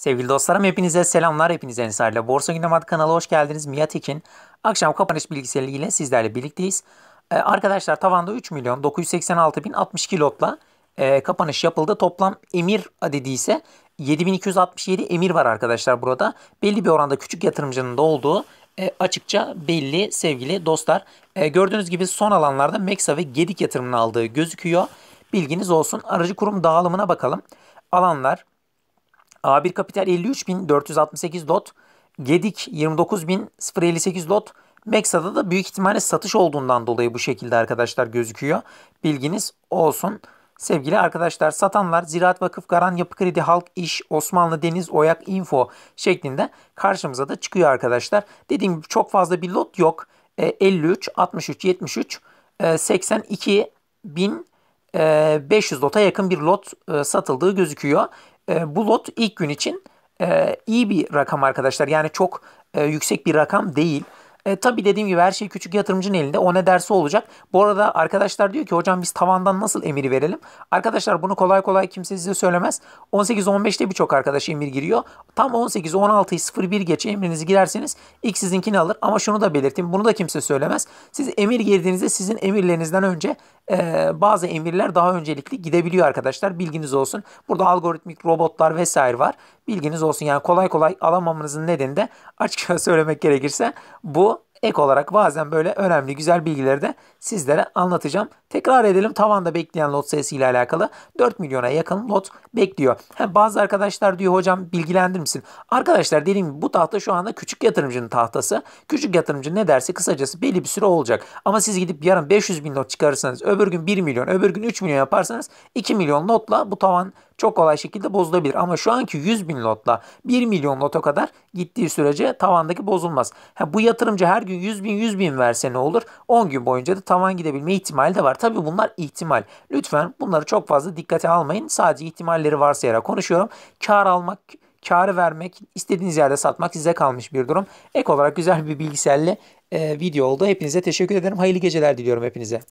Sevgili dostlarım hepinize selamlar. Hepinize Ensar'la Borsa Gündem Adı kanala hoş geldiniz. Miyatik'in akşam kapanış bilgisiyle sizlerle birlikteyiz. Ee, arkadaşlar tavanda 3 milyon 986 bin 62 lotla e, kapanış yapıldı. Toplam emir adedi ise 7267 emir var arkadaşlar burada. Belli bir oranda küçük yatırımcının da olduğu e, açıkça belli sevgili dostlar. E, gördüğünüz gibi son alanlarda Meksa ve Gedik yatırımını aldığı gözüküyor. Bilginiz olsun. Aracı kurum dağılımına bakalım. Alanlar A1 Kapital 53.468 lot, Gedik 29.058 lot, Meksada da büyük ihtimalle satış olduğundan dolayı bu şekilde arkadaşlar gözüküyor. Bilginiz olsun. Sevgili arkadaşlar satanlar Ziraat Vakıf Garan Yapı Kredi Halk İş Osmanlı Deniz Oyak Info şeklinde karşımıza da çıkıyor arkadaşlar. Dediğim gibi çok fazla bir lot yok. E, 53, 63, 73, e, 82 bin 500 e, lota yakın bir lot e, satıldığı gözüküyor. Ee, bu lot ilk gün için e, iyi bir rakam arkadaşlar. Yani çok e, yüksek bir rakam değil. E, tabii dediğim gibi her şey küçük yatırımcının elinde. O ne derse olacak. Bu arada arkadaşlar diyor ki hocam biz tavandan nasıl emir verelim? Arkadaşlar bunu kolay kolay kimse size söylemez. 18-15'te birçok arkadaş emir giriyor. Tam 18-16'yı 01 geçe emrinizi girerseniz ilk sizinkini alır. Ama şunu da belirteyim. Bunu da kimse söylemez. Siz emir girdiğinizde sizin emirlerinizden önce e, bazı emirler daha öncelikli gidebiliyor arkadaşlar. Bilginiz olsun. Burada algoritmik robotlar vesaire var. Bilginiz olsun yani kolay kolay alamamanızın nedeni de açıkça söylemek gerekirse bu ek olarak bazen böyle önemli güzel bilgileri de sizlere anlatacağım. Tekrar edelim tavanda bekleyen lot sayısı ile alakalı 4 milyona yakın lot bekliyor. Ha, bazı arkadaşlar diyor hocam bilgilendir misin? Arkadaşlar dediğim gibi bu tahta şu anda küçük yatırımcının tahtası. Küçük yatırımcı ne derse kısacası belli bir süre olacak. Ama siz gidip yarın 500 bin lot çıkarırsanız öbür gün 1 milyon öbür gün 3 milyon yaparsanız 2 milyon lotla bu tavan çok kolay şekilde bozulabilir. Ama şu anki 100 bin lotla 1 milyon loto kadar gittiği sürece tavandaki bozulmaz. Ha, bu yatırımcı her gün 100 bin 100 bin verse ne olur? 10 gün boyunca da tavan gidebilme ihtimali de var. Tabii bunlar ihtimal. Lütfen bunları çok fazla dikkate almayın. Sadece ihtimalleri varsayarak konuşuyorum. Kar almak, karı vermek, istediğiniz yerde satmak size kalmış bir durum. Ek olarak güzel bir bilgiselli e, video oldu. Hepinize teşekkür ederim. Hayırlı geceler diliyorum hepinize.